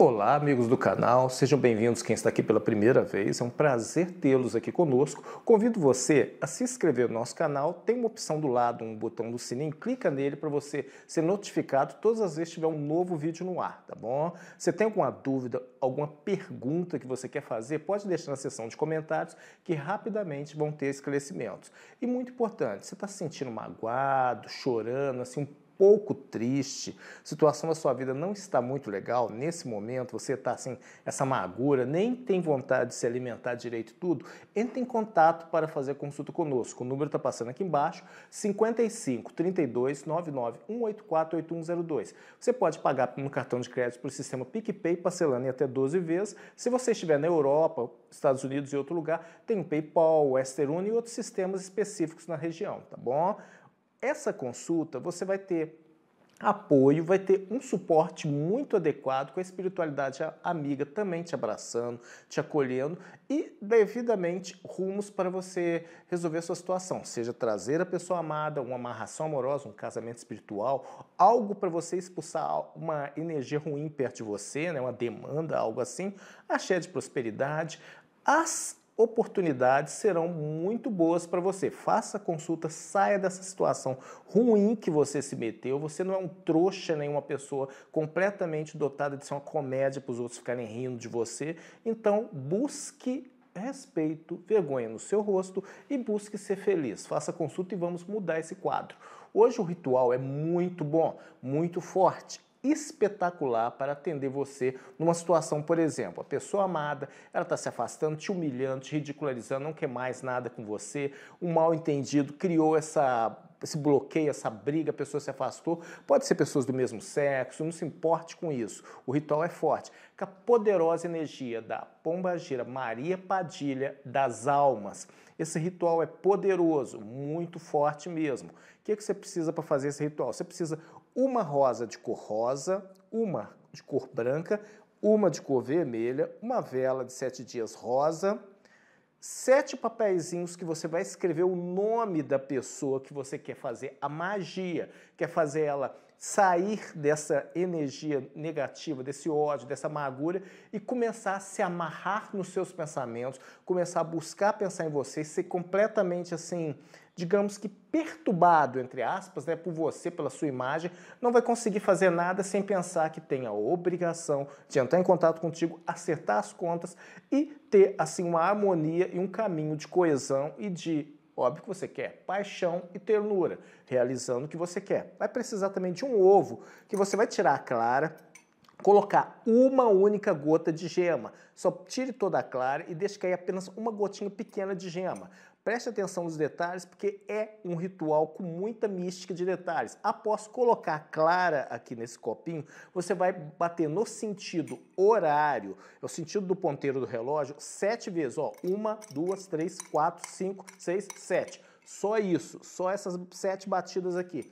Olá, amigos do canal, sejam bem-vindos quem está aqui pela primeira vez. É um prazer tê-los aqui conosco. Convido você a se inscrever no nosso canal. Tem uma opção do lado, um botão do sininho, clica nele para você ser notificado todas as vezes que tiver um novo vídeo no ar, tá bom? Você tem alguma dúvida, alguma pergunta que você quer fazer, pode deixar na seção de comentários que rapidamente vão ter esclarecimentos. E muito importante, você está se sentindo magoado, chorando, assim, um pouco triste, situação da sua vida não está muito legal, nesse momento você está assim, essa amargura, nem tem vontade de se alimentar direito tudo, entre em contato para fazer consulta conosco. O número está passando aqui embaixo, 55 32 99 184 8102. Você pode pagar no cartão de crédito pelo sistema PicPay, parcelando em até 12 vezes. Se você estiver na Europa, Estados Unidos e outro lugar, tem o PayPal, o Western Union e outros sistemas específicos na região, tá bom? Essa consulta você vai ter apoio, vai ter um suporte muito adequado com a espiritualidade amiga também te abraçando, te acolhendo e devidamente rumos para você resolver a sua situação, seja trazer a pessoa amada, uma amarração amorosa, um casamento espiritual, algo para você expulsar uma energia ruim perto de você, né, uma demanda, algo assim, a cheia de prosperidade, as oportunidades serão muito boas para você. Faça consulta, saia dessa situação ruim que você se meteu. Você não é um trouxa nem uma pessoa completamente dotada de ser uma comédia para os outros ficarem rindo de você. Então, busque respeito, vergonha no seu rosto e busque ser feliz. Faça consulta e vamos mudar esse quadro. Hoje o ritual é muito bom, muito forte espetacular para atender você numa situação, por exemplo, a pessoa amada, ela está se afastando, te humilhando, te ridicularizando, não quer mais nada com você, um mal entendido criou essa esse bloqueio, essa briga, a pessoa se afastou. Pode ser pessoas do mesmo sexo, não se importe com isso. O ritual é forte. Com a poderosa energia da Pomba Gira Maria Padilha das Almas. Esse ritual é poderoso, muito forte mesmo. O que, é que você precisa para fazer esse ritual? Você precisa uma rosa de cor rosa, uma de cor branca, uma de cor vermelha, uma vela de sete dias rosa, sete papeizinhos que você vai escrever o nome da pessoa que você quer fazer a magia, quer fazer ela sair dessa energia negativa, desse ódio, dessa amargura e começar a se amarrar nos seus pensamentos, começar a buscar pensar em você, ser completamente assim digamos que perturbado, entre aspas, né, por você, pela sua imagem, não vai conseguir fazer nada sem pensar que tem a obrigação de entrar em contato contigo, acertar as contas e ter, assim, uma harmonia e um caminho de coesão e de Óbvio que você quer paixão e ternura, realizando o que você quer. Vai precisar também de um ovo que você vai tirar a clara, colocar uma única gota de gema. Só tire toda a clara e deixe cair apenas uma gotinha pequena de gema. Preste atenção nos detalhes, porque é um ritual com muita mística de detalhes. Após colocar clara aqui nesse copinho, você vai bater no sentido horário, no é o sentido do ponteiro do relógio, sete vezes. Ó, uma, duas, três, quatro, cinco, seis, sete. Só isso, só essas sete batidas aqui.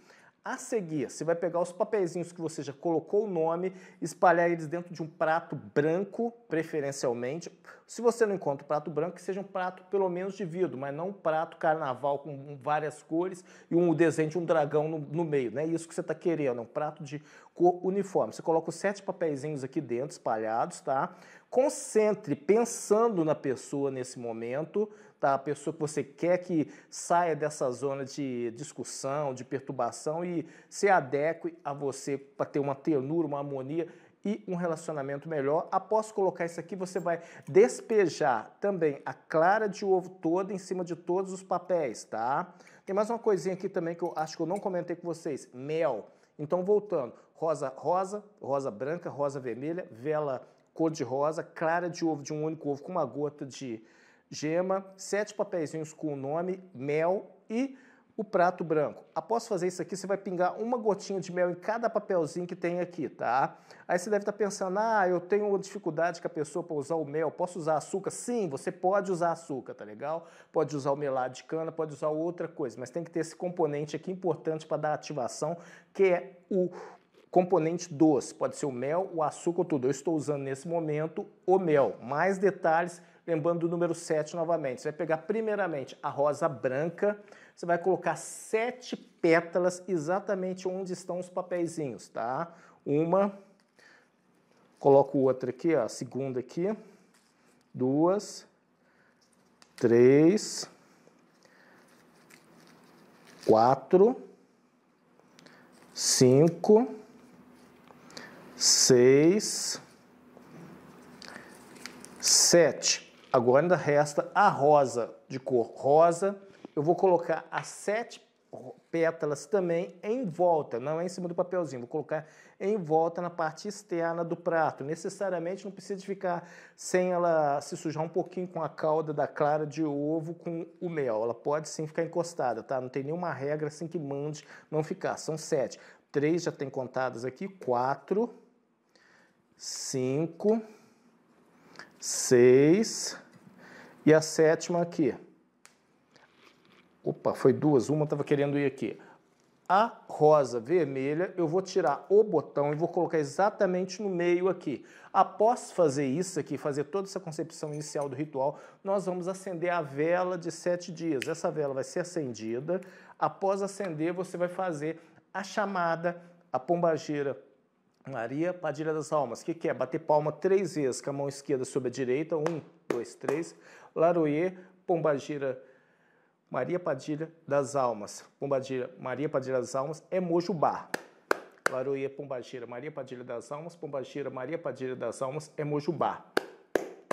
A seguir, você vai pegar os papeizinhos que você já colocou o nome, espalhar eles dentro de um prato branco, preferencialmente. Se você não encontra prato branco, que seja um prato pelo menos de vidro, mas não um prato carnaval com várias cores e um desenho de um dragão no, no meio. Não né? é isso que você está querendo, é um prato de cor uniforme. Você coloca os sete papeizinhos aqui dentro, espalhados, tá? Concentre pensando na pessoa nesse momento tá? a pessoa que você quer que saia dessa zona de discussão, de perturbação e se adeque a você para ter uma ternura, uma harmonia e um relacionamento melhor. Após colocar isso aqui, você vai despejar também a clara de ovo toda em cima de todos os papéis, tá? Tem mais uma coisinha aqui também que eu acho que eu não comentei com vocês: mel. Então, voltando, rosa rosa, rosa branca, rosa vermelha, vela cor de rosa, clara de ovo de um único ovo com uma gota de gema, sete papeizinhos com o nome, mel e o prato branco. Após fazer isso aqui, você vai pingar uma gotinha de mel em cada papelzinho que tem aqui, tá? Aí você deve estar tá pensando, ah, eu tenho uma dificuldade com a pessoa para usar o mel, posso usar açúcar? Sim, você pode usar açúcar, tá legal? Pode usar o melado de cana, pode usar outra coisa, mas tem que ter esse componente aqui importante para dar ativação, que é o componente doce. Pode ser o mel, o açúcar ou tudo. Eu estou usando nesse momento o mel. Mais detalhes Lembrando do número 7 novamente. Você vai pegar primeiramente a rosa branca, você vai colocar sete pétalas exatamente onde estão os papeizinhos, tá? Uma, coloco outra aqui, ó, a segunda aqui, duas, três, quatro, cinco, seis, sete. Agora ainda resta a rosa de cor rosa. Eu vou colocar as sete pétalas também em volta, não é em cima do papelzinho, vou colocar em volta na parte externa do prato. Necessariamente não precisa ficar sem ela se sujar um pouquinho com a calda da clara de ovo com o mel. Ela pode sim ficar encostada, tá? Não tem nenhuma regra assim que mande não ficar. São sete. Três já tem contadas aqui. Quatro. Cinco. Seis e a sétima aqui. Opa, foi duas, uma estava querendo ir aqui. A rosa vermelha, eu vou tirar o botão e vou colocar exatamente no meio aqui. Após fazer isso aqui, fazer toda essa concepção inicial do ritual, nós vamos acender a vela de sete dias. Essa vela vai ser acendida. Após acender, você vai fazer a chamada, a pombageira Maria Padilha das Almas, que que é bater palma três vezes com a mão esquerda sobre a direita, um, dois, três, Laroyer, Pombagira, Maria Padilha das Almas. Pombagira, Maria Padilha das Almas é Mojubá. Laroyer, Pombagira, Maria Padilha das Almas, Pombagira, Maria Padilha das Almas é Mojubá.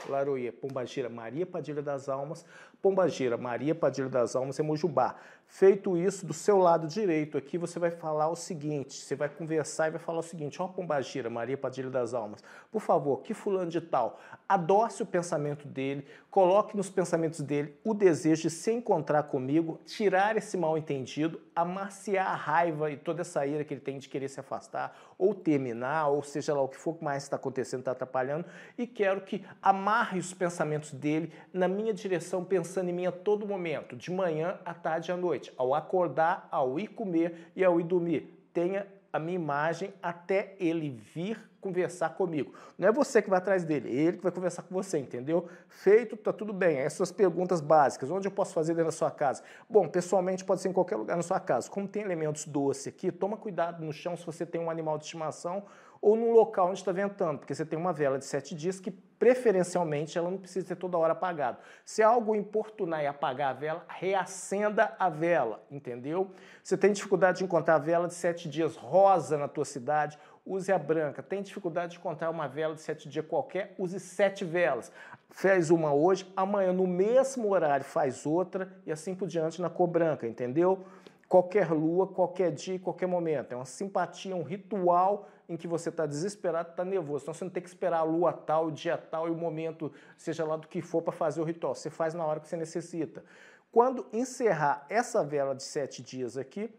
Laroie, Pombagira, Maria Padilha das Almas, Pombagira, Maria Padilha das Almas, Emojubá. Feito isso, do seu lado direito aqui, você vai falar o seguinte, você vai conversar e vai falar o seguinte, ó Pombagira, Maria Padilha das Almas, por favor, que fulano de tal, adoce o pensamento dele, coloque nos pensamentos dele o desejo de se encontrar comigo, tirar esse mal entendido, amaciar a raiva e toda essa ira que ele tem de querer se afastar, ou terminar, ou seja lá o que for que mais está acontecendo, está atrapalhando, e quero que amarre os pensamentos dele na minha direção, pensando em mim a todo momento, de manhã à tarde à noite, ao acordar, ao ir comer e ao ir dormir. Tenha a minha imagem até ele vir conversar comigo. Não é você que vai atrás dele, é ele que vai conversar com você, entendeu? Feito, tá tudo bem. Essas suas perguntas básicas. Onde eu posso fazer dentro da sua casa? Bom, pessoalmente pode ser em qualquer lugar na sua casa. Como tem elementos doce aqui, toma cuidado no chão se você tem um animal de estimação ou num local onde está ventando, porque você tem uma vela de sete dias que preferencialmente ela não precisa ser toda hora apagada. Se é algo importunar e apagar a vela, reacenda a vela, entendeu? Você tem dificuldade de encontrar a vela de sete dias rosa na tua cidade, use a branca. Tem dificuldade de encontrar uma vela de sete dias qualquer, use sete velas. faz uma hoje, amanhã no mesmo horário faz outra e assim por diante na cor branca, entendeu? qualquer lua, qualquer dia, qualquer momento. É uma simpatia, um ritual em que você está desesperado, está nervoso. Então você não tem que esperar a lua tal, o dia tal e o momento, seja lá do que for, para fazer o ritual. Você faz na hora que você necessita. Quando encerrar essa vela de sete dias aqui,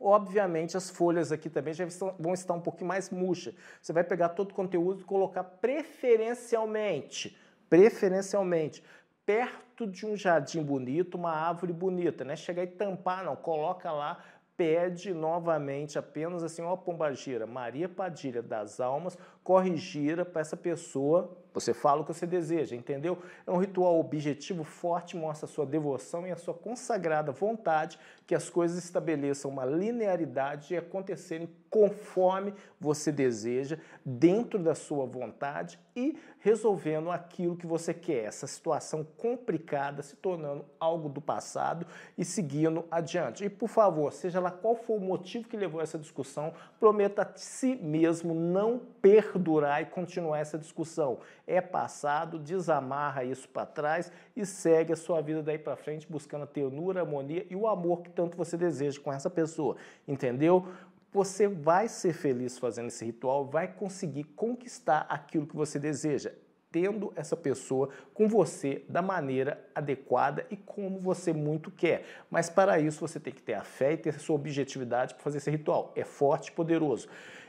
obviamente as folhas aqui também já vão estar um pouquinho mais murchas. Você vai pegar todo o conteúdo e colocar preferencialmente, preferencialmente perto de um jardim bonito, uma árvore bonita, né? Chegar e tampar, não, coloca lá, pede novamente apenas assim, ó pombagira, Maria Padilha das Almas, corrigira para essa pessoa, você fala o que você deseja, entendeu? É um ritual objetivo forte, mostra a sua devoção e a sua consagrada vontade que as coisas estabeleçam uma linearidade e acontecerem conforme você deseja, dentro da sua vontade e resolvendo aquilo que você quer, essa situação complicada se tornando algo do passado e seguindo adiante. E por favor, seja lá qual for o motivo que levou essa discussão, prometa a si mesmo não perdurar e continuar essa discussão. É passado, desamarra isso para trás e segue a sua vida daí para frente buscando a ternura, a harmonia e o amor que tanto você deseja com essa pessoa, entendeu? você vai ser feliz fazendo esse ritual, vai conseguir conquistar aquilo que você deseja, tendo essa pessoa com você da maneira adequada e como você muito quer. Mas para isso você tem que ter a fé e ter sua objetividade para fazer esse ritual. É forte e poderoso.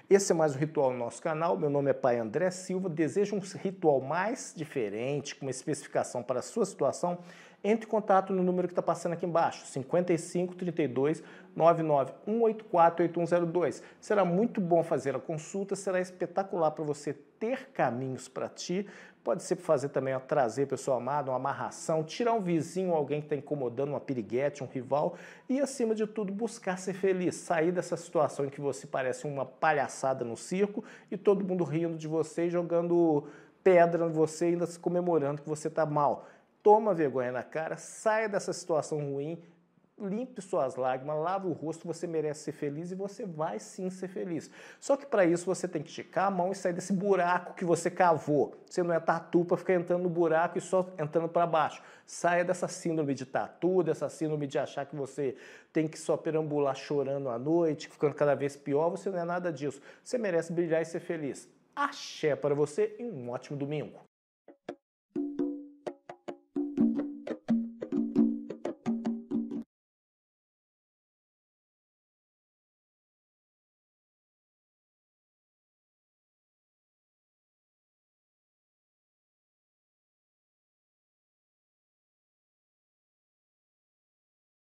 Esse é mais um ritual no nosso canal. Meu nome é Pai André Silva. Deseja um ritual mais diferente, com uma especificação para a sua situação? Entre em contato no número que está passando aqui embaixo, 55 32 8102. Será muito bom fazer a consulta, será espetacular para você ter caminhos para ti. Pode ser fazer também, ó, trazer pessoa amada, uma amarração, tirar um vizinho, alguém que está incomodando, uma piriguete, um rival. E, acima de tudo, buscar ser feliz. Sair dessa situação em que você parece uma palhaçada no circo e todo mundo rindo de você, jogando pedra em você, ainda se comemorando que você está mal. Toma vergonha na cara, saia dessa situação ruim limpe suas lágrimas, lave o rosto, você merece ser feliz e você vai sim ser feliz. Só que para isso você tem que esticar a mão e sair desse buraco que você cavou. Você não é tatu para ficar entrando no buraco e só entrando para baixo. Saia dessa síndrome de tatu, dessa síndrome de achar que você tem que só perambular chorando à noite, ficando cada vez pior. Você não é nada disso. Você merece brilhar e ser feliz. Axé para você e um ótimo domingo.